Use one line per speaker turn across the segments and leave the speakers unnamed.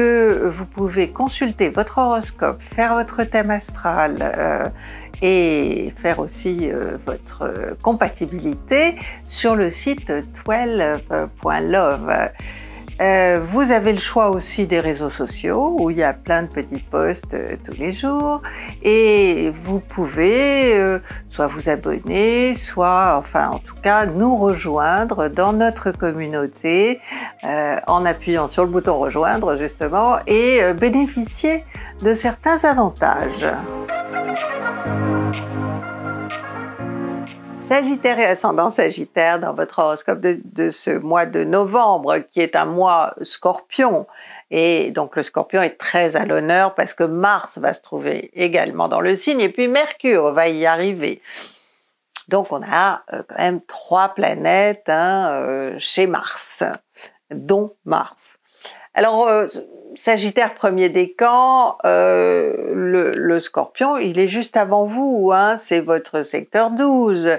vous pouvez consulter votre horoscope, faire votre thème astral euh, et faire aussi euh, votre compatibilité sur le site 12.love. Euh, vous avez le choix aussi des réseaux sociaux où il y a plein de petits posts euh, tous les jours et vous pouvez euh, soit vous abonner, soit enfin en tout cas nous rejoindre dans notre communauté en appuyant sur le bouton rejoindre justement et bénéficier de certains avantages. Sagittaire et ascendant Sagittaire dans votre horoscope de, ce mois de novembre, qui est un mois scorpion. Et donc le scorpion est très à l'honneur parce que Mars va se trouver également dans le signe et puis Mercure va y arriver. Donc on a euh, quand même trois planètes hein, euh, chez Mars, dont Mars. Alors euh, Sagittaire, premier décan, euh, le, scorpion, il est juste avant vous, hein, c'est votre secteur 12.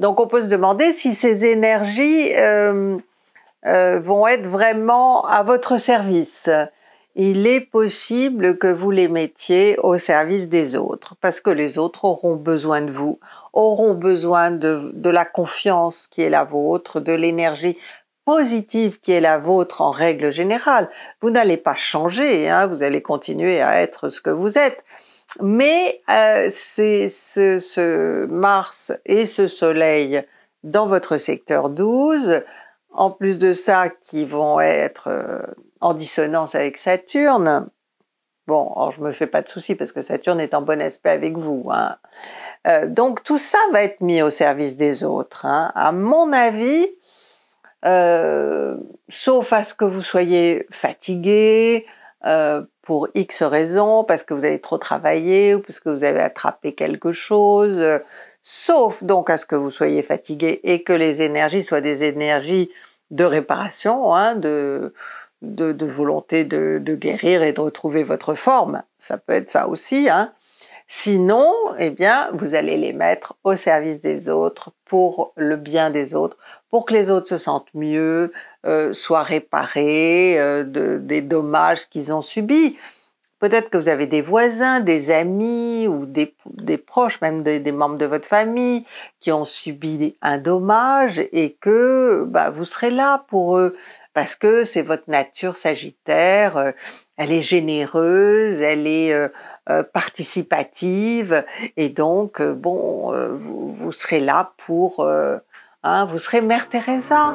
Donc on peut se demander si ces énergies euh, euh, vont être vraiment à votre service. Il est possible que vous les mettiez au service des autres, parce que les autres auront besoin de vous, auront besoin de, de la confiance qui est la vôtre, de l'énergie positive qui est la vôtre en règle générale. Vous n'allez pas changer, hein, vous allez continuer à être ce que vous êtes. Mais euh, c'est ce, Mars et ce Soleil dans votre secteur 12, en plus de ça qui vont être euh, en dissonance avec Saturne. Bon, alors je me fais pas de soucis parce que Saturne est en bon aspect avec vous. Hein. Euh, donc tout ça va être mis au service des autres. Hein. À mon avis, euh, sauf à ce que vous soyez fatigué euh, pour X raisons, parce que vous avez trop travaillé ou parce que vous avez attrapé quelque chose, euh, sauf donc à ce que vous soyez fatigué et que les énergies soient des énergies de réparation, hein, de, volonté de, de, guérir et de retrouver votre forme. Ça peut être ça aussi. Hein. Sinon, eh bien, vous allez les mettre au service des autres, pour le bien des autres, pour que les autres se sentent mieux, euh, soient réparés euh, des dommages qu'ils ont subis. Peut-être que vous avez des voisins, des amis ou des, proches, même des, membres de votre famille, qui ont subi un dommage et que bah, vous serez là pour eux parce que c'est votre nature sagittaire, euh, elle est généreuse, elle est euh, participative et donc euh, bon euh, vous, serez là pour hein, vous serez Mère Teresa.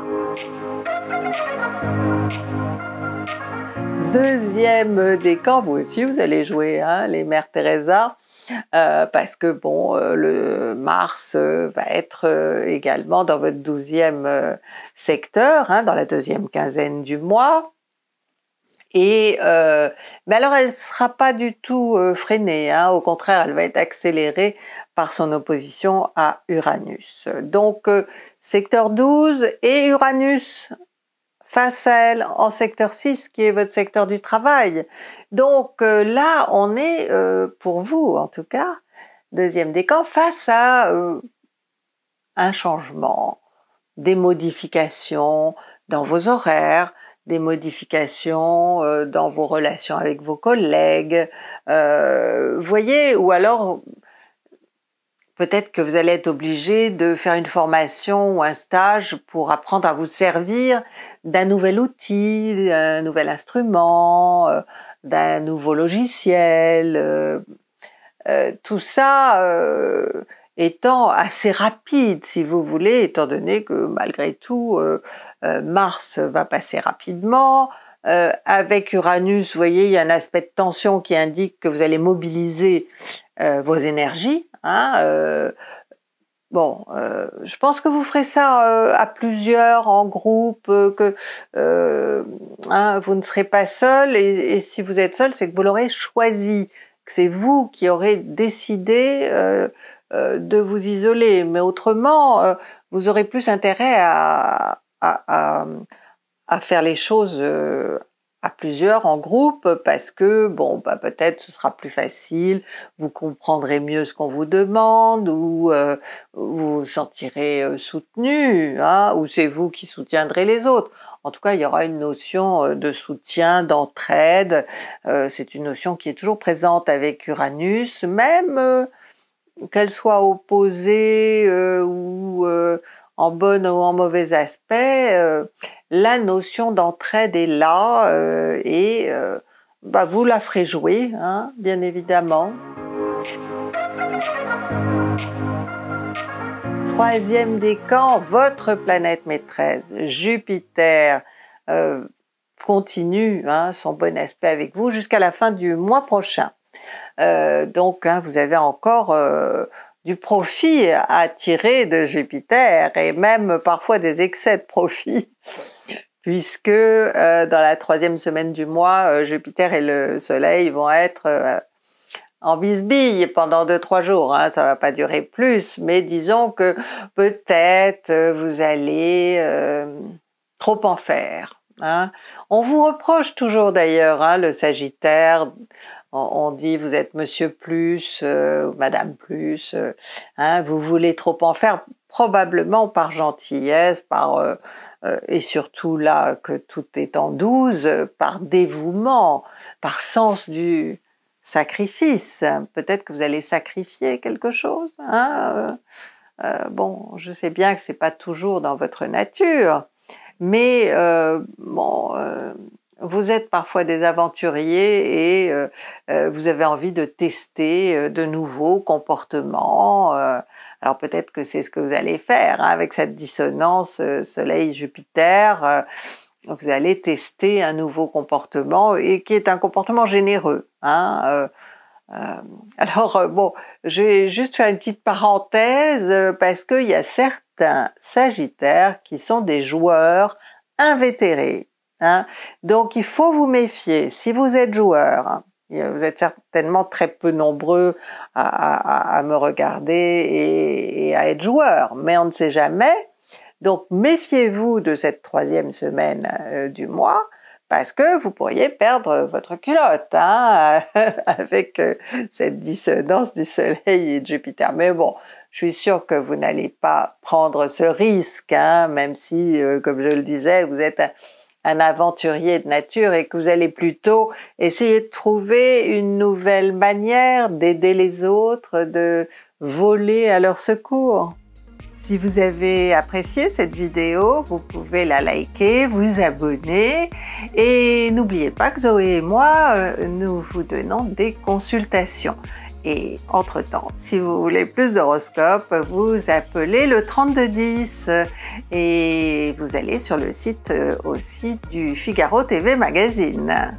Deuxième décor, vous aussi vous allez jouer hein, les Mères Teresa. parce que bon, le Mars va être également dans votre douzième secteur, hein, dans la deuxième quinzaine du mois. Et euh, mais alors elle ne sera pas du tout euh, freinée, hein. au contraire elle va être accélérée par son opposition à Uranus. Donc euh, secteur 12 et Uranus face à elle en secteur 6 qui est votre secteur du travail. Donc là on est pour vous en tout cas, deuxième décan, face à un changement, des modifications dans vos horaires, des modifications euh, dans vos relations avec vos collègues, euh, voyez, ou alors peut-être que vous allez être obligé de faire une formation ou un stage pour apprendre à vous servir d'un nouvel outil, d'un nouvel instrument, euh, d'un nouveau logiciel. tout ça étant assez rapide, si vous voulez, étant donné que malgré tout, euh, Mars va passer rapidement. Euh, avec Uranus, vous voyez, il y a un aspect de tension qui indique que vous allez mobiliser euh, vos énergies. Hein, bon, je pense que vous ferez ça à plusieurs, en groupe, que hein, vous ne serez pas seul. et, si vous êtes seul, c'est que vous l'aurez choisi, que c'est vous qui aurez décidé de vous isoler. Mais autrement, vous aurez plus intérêt à, à, faire les choses euh, à plusieurs, en groupe, parce que bon, bah, peut-être ce sera plus facile, vous comprendrez mieux ce qu'on vous demande, ou euh, vous vous sentirez euh, soutenu, hein, ou c'est vous qui soutiendrez les autres. En tout cas, il y aura une notion de soutien, d'entraide. c'est une notion qui est toujours présente avec Uranus, même qu'elle soit opposée ou en bon ou en mauvais aspect, euh, la notion d'entraide est là euh, et euh, bah, vous la ferez jouer, hein, bien évidemment. Troisième décan, votre planète maîtresse, Jupiter, continue hein, son bon aspect avec vous jusqu'à la fin du mois prochain. donc, hein, vous avez encore du profit à tirer de Jupiter et même parfois des excès de profit puisque euh, dans la troisième semaine du mois, euh, Jupiter et le Soleil vont être euh, en bisbille pendant deux trois jours. Hein, ça va pas durer plus, mais disons que peut-être vous allez trop en faire. Hein. On vous reproche toujours d'ailleurs hein, le Sagittaire on dit vous êtes monsieur plus, euh, madame plus, euh, hein, vous voulez trop en faire, probablement par gentillesse, par euh, et surtout là que tout est en douze, par dévouement, par sens du sacrifice. Peut-être que vous allez sacrifier quelque chose. Hein, bon, je sais bien que c'est pas toujours dans votre nature, mais bon vous êtes parfois des aventuriers et euh, euh, vous avez envie de tester euh, de nouveaux comportements. alors peut-être que c'est ce que vous allez faire hein, avec cette dissonance Soleil-Jupiter. vous allez tester un nouveau comportement et qui est un comportement généreux. Hein, alors bon, je vais juste faire une petite parenthèse parce qu'il y a certains Sagittaires qui sont des joueurs invétérés Hein. Donc il faut vous méfier. Si vous êtes joueur, vous êtes certainement très peu nombreux à, me regarder et, à être joueur, mais on ne sait jamais. Donc méfiez-vous de cette troisième semaine euh, du mois parce que vous pourriez perdre votre culotte hein, avec euh, cette dissonance du Soleil et de Jupiter. Mais bon, je suis sûre que vous n'allez pas prendre ce risque, hein, même si, euh, comme je le disais, vous êtes un aventurier de nature et que vous allez plutôt essayer de trouver une nouvelle manière d'aider les autres, de voler à leur secours. Si vous avez apprécié cette vidéo, vous pouvez la liker, vous abonner et n'oubliez pas que Zoé et moi, euh, nous vous donnons des consultations. Et entre-temps, si vous voulez plus d'horoscopes, vous appelez le 3210 et vous allez sur le site euh, aussi du Figaro TV Magazine.